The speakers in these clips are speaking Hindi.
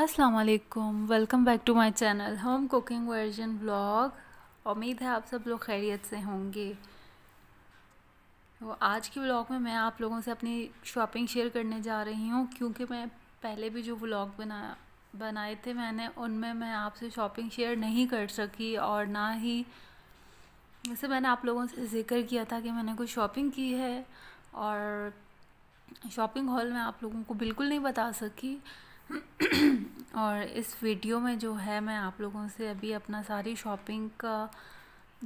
अस्सलाम वालेकुम welcome back to my channel home cooking version blog उम्मीद है आप सब लोग खैरियत से होंगे तो आज के ब्लॉग में मैं आप लोगों से अपनी शॉपिंग शेयर करने जा रही हूँ क्योंकि मैं पहले भी जो ब्लॉग बनाया बनाए थे मैंने उनमें मैं आपसे शॉपिंग शेयर नहीं कर सकी और ना ही जैसे मैंने आप लोगों से जिक्र किया था कि मैंने कुछ शॉपिंग की है और शॉपिंग हॉल में आप लोगों को बिल्कुल नहीं बता सकी और इस वीडियो में जो है मैं आप लोगों से अभी अपना सारी शॉपिंग का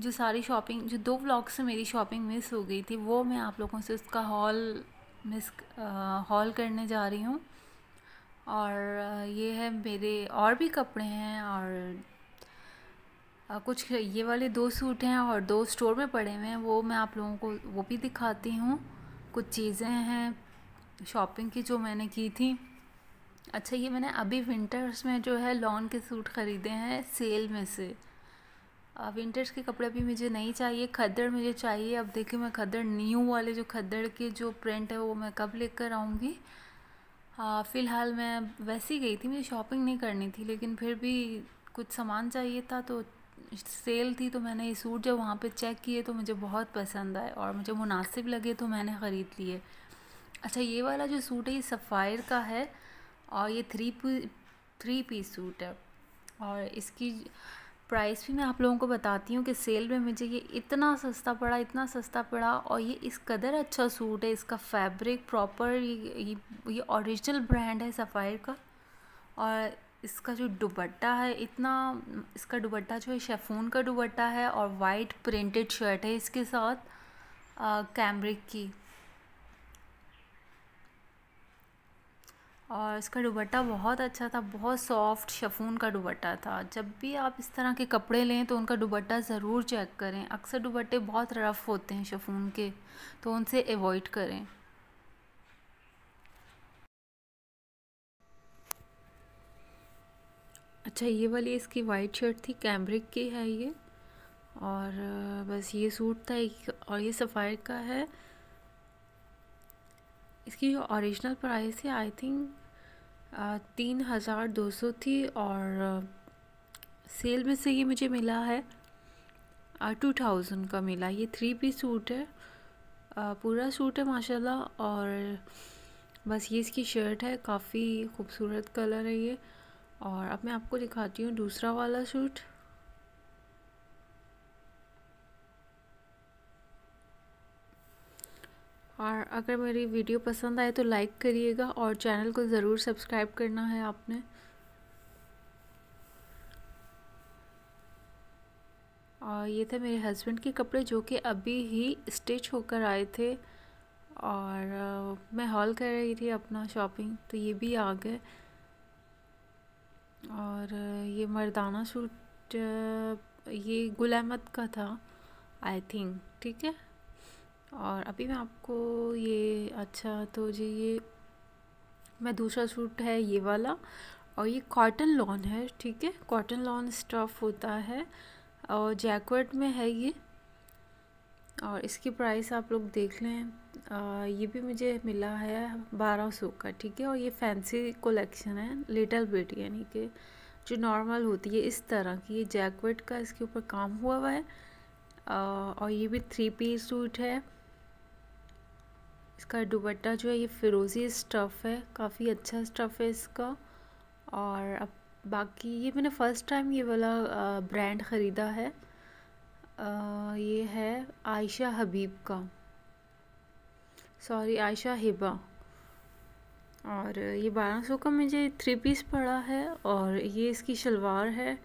जो सारी शॉपिंग जो दो व्लॉग से मेरी शॉपिंग मिस हो गई थी वो मैं आप लोगों से उसका हॉल मिस हॉल करने जा रही हूँ और ये है मेरे और भी कपड़े हैं और कुछ ये वाले दो सूट हैं और दो स्टोर में पड़े हुए हैं वो मैं आप लोगों को वो भी दिखाती हूँ कुछ चीज़ें हैं शॉपिंग की जो मैंने की थी अच्छा ये मैंने अभी विंटर्स में जो है लॉन के सूट ख़रीदे हैं सेल में से विंटर्स के कपड़े भी मुझे नहीं चाहिए खद्दड़ मुझे चाहिए अब देखिए मैं खद्दड़ न्यू वाले जो खद्दड़ के जो प्रिंट है वो मैं कब लेकर आऊँगी फ़िलहाल मैं वैसे ही गई थी मुझे शॉपिंग नहीं करनी थी लेकिन फिर भी कुछ सामान चाहिए था तो सेल थी तो मैंने ये सूट जब वहाँ पे चेक किए तो मुझे बहुत पसंद आए और मुझे मुनासिब लगे तो मैंने ख़रीद लिए अच्छा ये वाला जो सूट है ये सफ़ायर का है और ये थ्री थ्री पीस सूट है और इसकी प्राइस भी मैं आप लोगों को बताती हूँ कि सेल में मुझे ये इतना सस्ता पड़ा इतना सस्ता पड़ा और ये इस कदर अच्छा सूट है इसका फैब्रिक प्रॉपर ये ये ओरिजिनल ब्रांड है सफ़ायर का और इसका जो दुबट्टा है इतना इसका दुबट्टा जो है शेफून का दुबट्टा है और वाइट प्रिंटेड शर्ट है इसके साथ कैमरिक की और इसका दुबट्टा बहुत अच्छा था बहुत सॉफ्ट शफून का दुबट्टा था जब भी आप इस तरह के कपड़े लें तो उनका दुबट्टा ज़रूर चेक करें अक्सर दुबट्टे बहुत रफ़ होते हैं शफून के तो उनसे एवॉइड करें अच्छा ये वाली इसकी वाइट शर्ट थी कैम्ब्रिक की है ये और बस ये सूट था एक और ये सफ़ायर का है इसकी जो ओरिजिनल प्राइस है आई थिंक तीन हज़ार दो सौ थी और सेल में से ये मुझे मिला है टू थाउजेंड का मिला ये थ्री पीस सूट है आ, पूरा सूट है माशाल्लाह और बस ये इसकी शर्ट है काफ़ी खूबसूरत कलर है ये और अब मैं आपको दिखाती हूँ दूसरा वाला सूट और अगर मेरी वीडियो पसंद आए तो लाइक करिएगा और चैनल को ज़रूर सब्सक्राइब करना है आपने और ये थे मेरे हस्बैंड के कपड़े जो कि अभी ही स्टिच होकर आए थे और मैं हॉल कर रही थी अपना शॉपिंग तो ये भी आ गए और ये मर्दाना सूट ये गुलामत का था आई थिंक ठीक है और अभी मैं आपको ये अच्छा तो जी ये मैं दूसरा सूट है ये वाला और ये कॉटन लॉन है ठीक है कॉटन लॉन स्टफ़ होता है और जैकवेट में है ये और इसकी प्राइस आप लोग देख लें आ, ये भी मुझे मिला है बारह सौ का ठीक है और ये फैंसी कलेक्शन है लिटल बिट यानी कि जो नॉर्मल होती है इस तरह की ये जैकवेट का इसके ऊपर काम हुआ हुआ है आ, और ये भी थ्री पीस सूट है इसका दुपट्टा जो है ये फिरोज़ी स्टफ़ है काफ़ी अच्छा स्टफ़ है इसका और अब बाकी ये मैंने फ़र्स्ट टाइम ये वाला ब्रांड ख़रीदा है आ, ये है आयशा हबीब का सॉरी आयशा हिबा और ये बारह सौ का मुझे थ्री पीस पड़ा है और ये इसकी शलवार है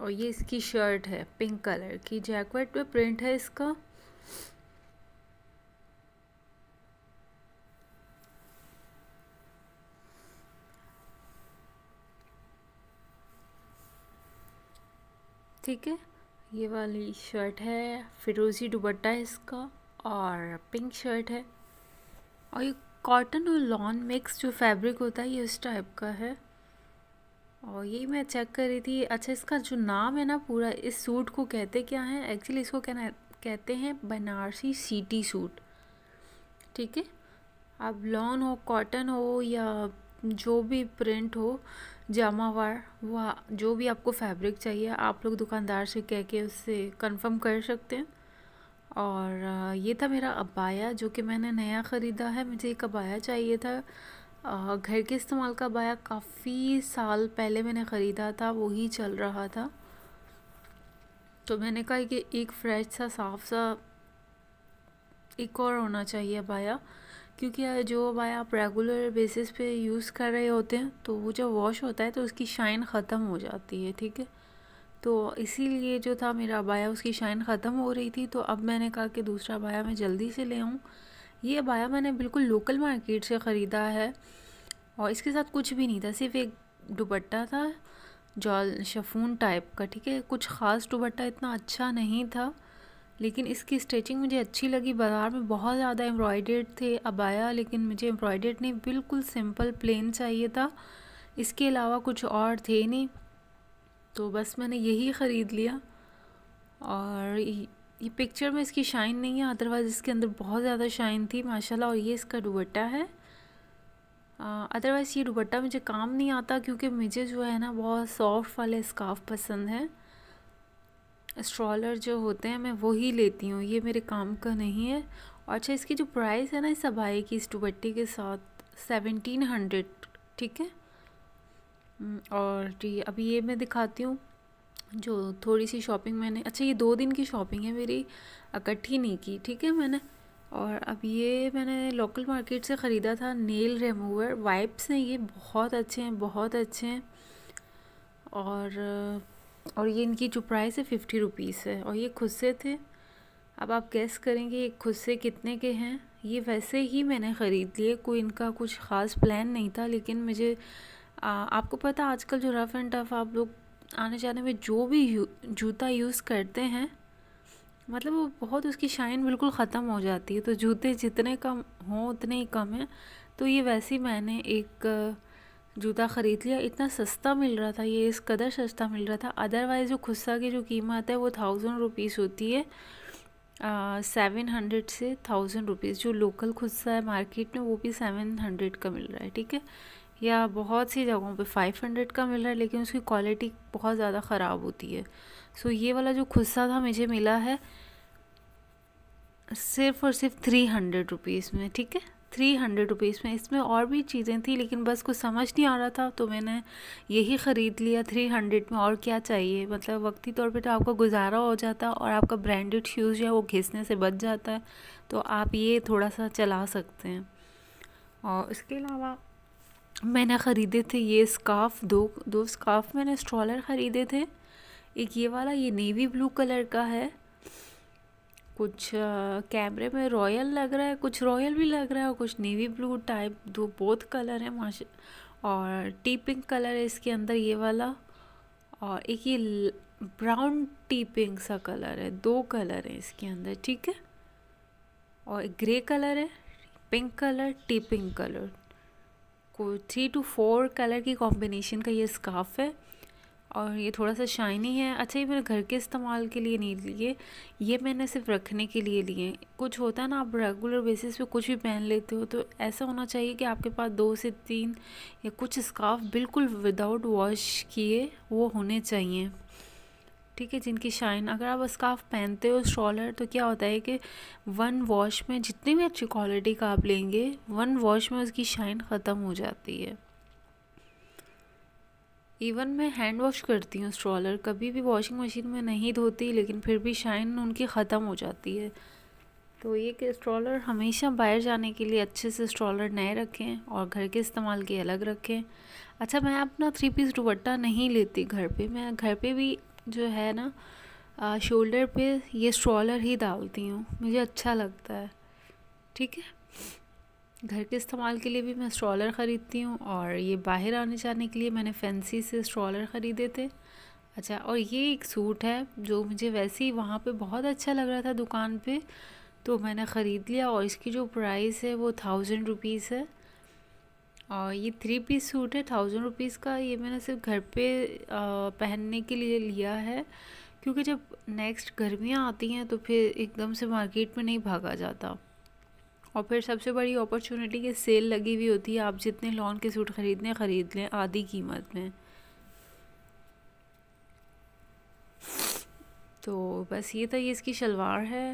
और ये इसकी शर्ट है पिंक कलर की जैकेट पे प्रिंट है इसका ठीक है ये वाली शर्ट है फिरोज़ी दुबट्टा है इसका और पिंक शर्ट है और ये कॉटन और लॉन मिक्स जो फैब्रिक होता है ये उस टाइप का है और यही मैं चेक कर रही थी अच्छा इसका जो नाम है ना पूरा इस सूट को कहते क्या है एक्चुअली इसको कहना कहते हैं बनारसी सीटी सूट ठीक है अब लॉन हो कॉटन हो या जो भी प्रिंट हो जामावार वह जो भी आपको फैब्रिक चाहिए आप लोग दुकानदार से कह के उससे कंफर्म कर सकते हैं और ये था मेरा अबाया जो कि मैंने नया ख़रीदा है मुझे एक अबाया चाहिए था घर के इस्तेमाल का अबाया काफ़ी साल पहले मैंने ख़रीदा था वही चल रहा था तो मैंने कहा कि एक फ्रेश सा साफ सा एक और होना चाहिए अबाया क्योंकि जो भाई आप रेगुलर बेसिस पे यूज़ कर रहे होते हैं तो वो जब वॉश होता है तो उसकी शाइन ख़त्म हो जाती है ठीक है तो इसीलिए जो था मेरा बाया उसकी शाइन ख़त्म हो रही थी तो अब मैंने कहा कि दूसरा बाया मैं जल्दी से ले आऊँ ये अबाया मैंने बिल्कुल लोकल मार्केट से ख़रीदा है और इसके साथ कुछ भी नहीं था सिर्फ एक दुपट्टा था जॉल शफून टाइप का ठीक है कुछ ख़ास दुपट्टा इतना अच्छा नहीं था लेकिन इसकी स्टिचिंग मुझे अच्छी लगी बाज़ार में बहुत ज़्यादा एम्ब्रॉयडर्ड थे अब आया लेकिन मुझे एम्ब्रॉयडर्ड नहीं बिल्कुल सिंपल प्लेन चाहिए था इसके अलावा कुछ और थे नहीं तो बस मैंने यही ख़रीद लिया और ये पिक्चर में इसकी शाइन नहीं है अदरवाइज़ इसके अंदर बहुत ज़्यादा शाइन थी माशाल्लाह और ये इसका दुबट्टा है अदरवाइज़ ये दुबट्टा मुझे काम नहीं आता क्योंकि मुझे जो है ना बहुत सॉफ्ट वाले स्काफ पसंद है स्ट्रॉलर जो होते हैं मैं वही लेती हूँ ये मेरे काम का नहीं है और अच्छा इसकी जो प्राइस है ना इस सबाई की इस दुबट्टी के साथ सेवेंटीन हंड्रेड ठीक है हम्म, और जी अभी ये मैं दिखाती हूँ जो थोड़ी सी शॉपिंग मैंने अच्छा ये दो दिन की शॉपिंग है मेरी इकट्ठी नहीं की ठीक है मैंने और अब ये मैंने लोकल मार्केट से ख़रीदा था नेल रिमूवर वाइप्स हैं ये बहुत अच्छे हैं बहुत अच्छे हैं और और ये इनकी जो प्राइस है फिफ्टी रुपीज़ है और ये खुद से थे अब आप गैस करेंगे ये खुद से कितने के हैं ये वैसे ही मैंने ख़रीद लिए कोई इनका कुछ ख़ास प्लान नहीं था लेकिन मुझे आ, आपको पता आजकल जो रफ़ एंड टफ़ आप लोग आने जाने में जो भी यू, जूता यूज़ करते हैं मतलब वो बहुत उसकी शाइन बिल्कुल ख़त्म हो जाती है तो जूते जितने कम हों उतने ही कम हैं तो ये वैसे ही मैंने एक जूता ख़रीद लिया इतना सस्ता मिल रहा था ये इस कदर सस्ता मिल रहा था अदरवाइज़ जो खुस्सा की जो कीमत है वो थाउजेंड रुपीज़ होती है सेवन हंड्रेड से थाउजेंड रुपीज़ जो लोकल खुस्सा है मार्केट में वो भी सेवन हंड्रेड का मिल रहा है ठीक है या बहुत सी जगहों पे फाइव हंड्रेड का मिल रहा है लेकिन उसकी क्वालिटी बहुत ज़्यादा ख़राब होती है सो so, ये वाला जो खुस्सा था मुझे मिला है सिर्फ़ और सिर्फ थ्री हंड्रेड रुपीज़ में ठीक है थ्री हंड्रेड रुपीज़ में इसमें और भी चीज़ें थी लेकिन बस कुछ समझ नहीं आ रहा था तो मैंने यही ख़रीद लिया थ्री हंड्रेड में और क्या चाहिए मतलब वक्ती तौर पे तो आपका गुजारा हो जाता और आपका ब्रांडेड शूज़ है वो घिसने से बच जाता है तो आप ये थोड़ा सा चला सकते हैं और इसके अलावा मैंने ख़रीदे थे ये स्काफ़ दो दो स्काफ़ मैंने स्ट्रॉलर ख़रीदे थे एक ये वाला ये नेवी ब्लू कलर का है कुछ कैमरे में रॉयल लग रहा है कुछ रॉयल भी लग रहा है और कुछ नेवी ब्लू टाइप दो बोथ कलर है माश और टी पिंक कलर है इसके अंदर ये वाला और एक ये ब्राउन टी पिंक सा कलर है दो कलर है इसके अंदर ठीक है और एक ग्रे कलर है pink colour tea pink colour को थ्री टू फोर कलर की कॉम्बिनेशन का ये स्काफ है और ये थोड़ा सा शाइनी है अच्छा ये मैंने घर के इस्तेमाल के लिए नहीं लिए ये मैंने सिर्फ रखने के लिए लिए कुछ होता है ना आप रेगुलर बेसिस पे कुछ भी पहन लेते हो तो ऐसा होना चाहिए कि आपके पास दो से तीन या कुछ स्काफ बिल्कुल विदाउट वॉश किए वो होने चाहिए ठीक है जिनकी शाइन अगर आप स्काफ पहनते हो स्ट्रॉलर तो क्या होता है कि वन वॉश में जितनी भी अच्छी क्वालिटी का आप लेंगे वन वॉश में उसकी शाइन ख़त्म हो जाती है इवन मैं हैंड वॉश करती हूँ स्ट्रॉलर कभी भी वॉशिंग मशीन में नहीं धोती लेकिन फिर भी शाइन उनकी ख़त्म हो जाती है तो ये कि स्ट्रॉलर हमेशा बाहर जाने के लिए अच्छे से स्ट्रॉलर नए रखें और घर के इस्तेमाल के अलग रखें अच्छा मैं अपना थ्री पीस दुपट्टा नहीं लेती घर पे मैं घर पे भी जो है ना शोल्डर पे ये स्ट्रॉलर ही डालती हूँ मुझे अच्छा लगता है ठीक है घर के इस्तेमाल के लिए भी मैं स्ट्रॉलर ख़रीदती हूँ और ये बाहर आने जाने के लिए मैंने फैंसी से स्ट्रॉलर ख़रीदे थे अच्छा और ये एक सूट है जो मुझे वैसे ही वहाँ पे बहुत अच्छा लग रहा था दुकान पे तो मैंने ख़रीद लिया और इसकी जो प्राइस है वो थाउजेंड रुपीज़ है और ये थ्री पीस सूट है थाउजेंड रुपीज़ का ये मैंने सिर्फ घर पे पहनने के लिए लिया है क्योंकि जब नेक्स्ट गर्मियाँ आती हैं तो फिर एकदम से मार्केट में नहीं भागा जाता और फिर सबसे बड़ी अपॉर्चुनिटी की सेल लगी हुई होती है आप जितने लोन के सूट ख़रीदने ख़रीद लें आधी कीमत में तो बस ये था ये इसकी शलवार है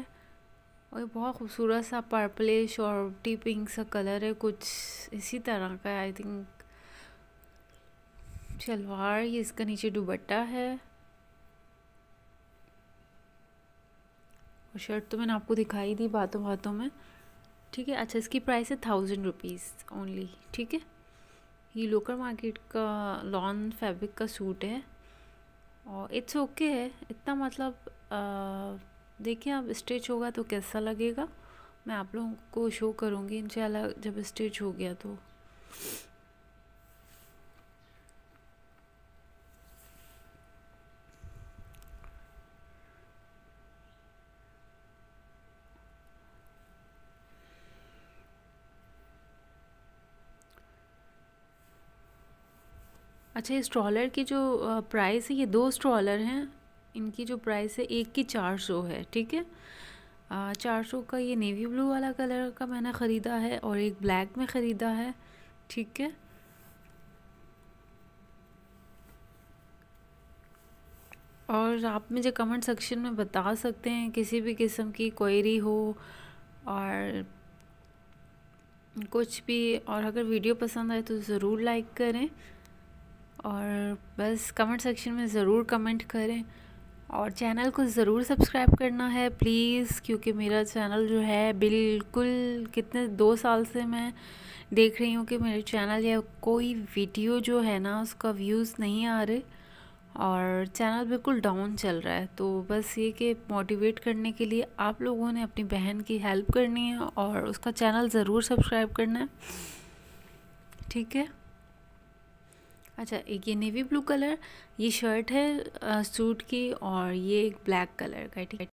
और ये बहुत खूबसूरत सा पर्पलिश और टी पिंक सा कलर है कुछ इसी तरह का आई थिंक शलवार ये इसका नीचे दुबट्टा है और शर्ट तो मैंने आपको दिखाई दी बातों बातों में ठीक है अच्छा इसकी प्राइस है थाउजेंड रुपीज़ ओनली ठीक है ये लोकल मार्केट का लॉन फैब्रिक का सूट है और इट्स ओके है इतना मतलब देखिए अब स्टिच होगा तो कैसा लगेगा मैं आप लोगों को शो करूँगी इन जब स्टिच हो गया तो अच्छा ये स्ट्रॉलर की जो प्राइस है ये दो स्ट्रॉलर हैं इनकी जो प्राइस है एक की चार सौ है ठीक है चार सौ का ये नेवी ब्लू वाला कलर का मैंने ख़रीदा है और एक ब्लैक में ख़रीदा है ठीक है और आप मुझे कमेंट सेक्शन में बता सकते हैं किसी भी किस्म की क्वेरी हो और कुछ भी और अगर वीडियो पसंद आए तो ज़रूर लाइक करें और बस कमेंट सेक्शन में ज़रूर कमेंट करें और चैनल को ज़रूर सब्सक्राइब करना है प्लीज़ क्योंकि मेरा चैनल जो है बिल्कुल कितने दो साल से मैं देख रही हूँ कि मेरे चैनल या कोई वीडियो जो है ना उसका व्यूज़ नहीं आ रहे और चैनल बिल्कुल डाउन चल रहा है तो बस ये कि मोटिवेट करने के लिए आप लोगों ने अपनी बहन की हेल्प करनी है और उसका चैनल ज़रूर सब्सक्राइब करना है ठीक है अच्छा एक ये नेवी ब्लू कलर ये शर्ट है सूट की और ये एक ब्लैक कलर का ठीक है